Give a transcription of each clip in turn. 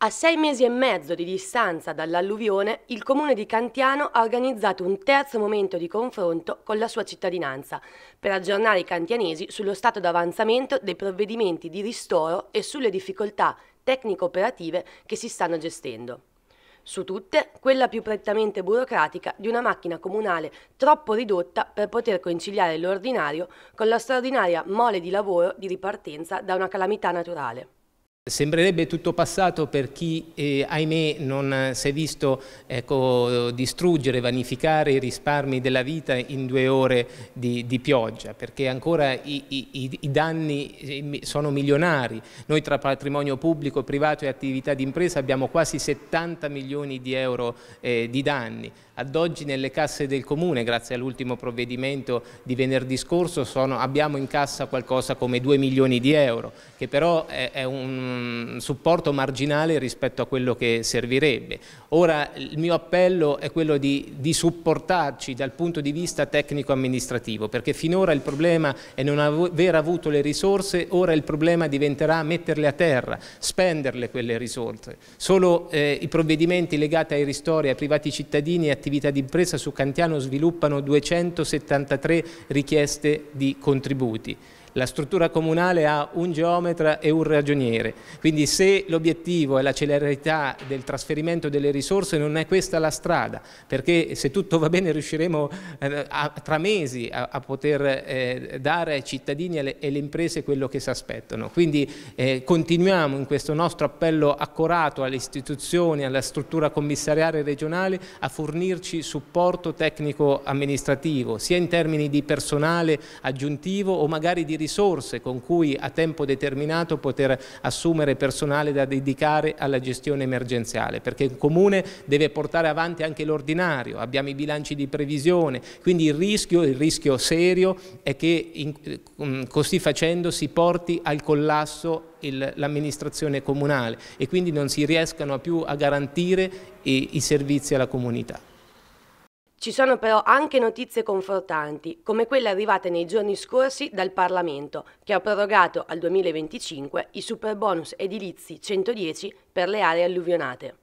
A sei mesi e mezzo di distanza dall'alluvione, il comune di Cantiano ha organizzato un terzo momento di confronto con la sua cittadinanza per aggiornare i cantianesi sullo stato d'avanzamento dei provvedimenti di ristoro e sulle difficoltà tecnico-operative che si stanno gestendo. Su tutte, quella più prettamente burocratica di una macchina comunale troppo ridotta per poter conciliare l'ordinario con la straordinaria mole di lavoro di ripartenza da una calamità naturale. Sembrerebbe tutto passato per chi, eh, ahimè, non si è visto ecco, distruggere, vanificare i risparmi della vita in due ore di, di pioggia, perché ancora i, i, i, danni eh, sono milionari. Noi tra patrimonio pubblico, privato e attività d'impresa abbiamo quasi 70 milioni di euro eh, di danni. Ad oggi nelle casse del Comune, grazie all'ultimo provvedimento di venerdì scorso, sono, abbiamo in cassa qualcosa come 2 milioni di euro, che però è, è un supporto marginale rispetto a quello che servirebbe. Ora il mio appello è quello di, di supportarci dal punto di vista tecnico-amministrativo, perché finora il problema è non aver avuto le risorse, ora il problema diventerà metterle a terra, spenderle quelle risorse. Solo eh, i provvedimenti legati ai ristori, ai privati cittadini e attività d'impresa su Cantiano sviluppano 273 richieste di contributi. La struttura comunale ha un geometra e un ragioniere, quindi se l'obiettivo è la celerità del trasferimento delle risorse non è questa la strada, perché se tutto va bene riusciremo eh, a, tra mesi a, a poter eh, dare ai cittadini e alle, alle, imprese quello che si aspettano. Quindi eh, continuiamo in questo nostro appello accorato alle istituzioni, alla struttura commissariale regionale a fornirci supporto tecnico amministrativo, sia in termini di personale aggiuntivo o magari di risorse risorse con cui a tempo determinato poter assumere personale da dedicare alla gestione emergenziale, perché il Comune deve portare avanti anche l'ordinario, abbiamo i bilanci di previsione, quindi il rischio, il rischio serio è che in, mm, così facendo si porti al collasso l'amministrazione comunale e quindi non si riescano più a garantire i, i servizi alla comunità. Ci sono però anche notizie confortanti, come quelle arrivate nei giorni scorsi dal Parlamento, che ha prorogato al 2025 i superbonus edilizi 110 per le aree alluvionate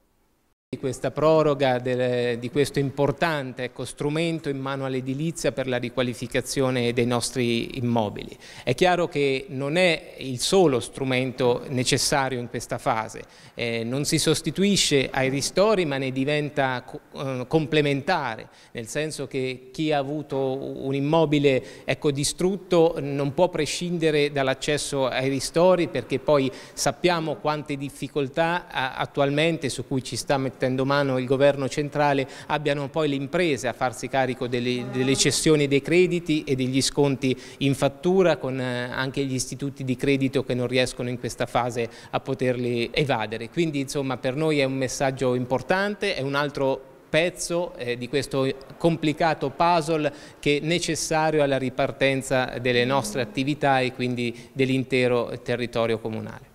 di questa proroga di questo importante ecco, strumento in mano all'edilizia per la riqualificazione dei nostri immobili. È chiaro che non è il solo strumento necessario in questa fase, eh, non si sostituisce ai ristori ma ne diventa eh, complementare, nel senso che chi ha avuto un immobile ecco, distrutto non può prescindere dall'accesso ai ristori perché poi sappiamo quante difficoltà attualmente su cui ci sta mettendo mettendo mano il governo centrale, abbiano poi le imprese a farsi carico delle, delle cessioni dei crediti e degli sconti in fattura con eh, anche gli istituti di credito che non riescono in questa fase a poterli evadere. Quindi insomma per noi è un messaggio importante, è un altro pezzo eh, di questo complicato puzzle che è necessario alla ripartenza delle nostre attività e quindi dell'intero territorio comunale.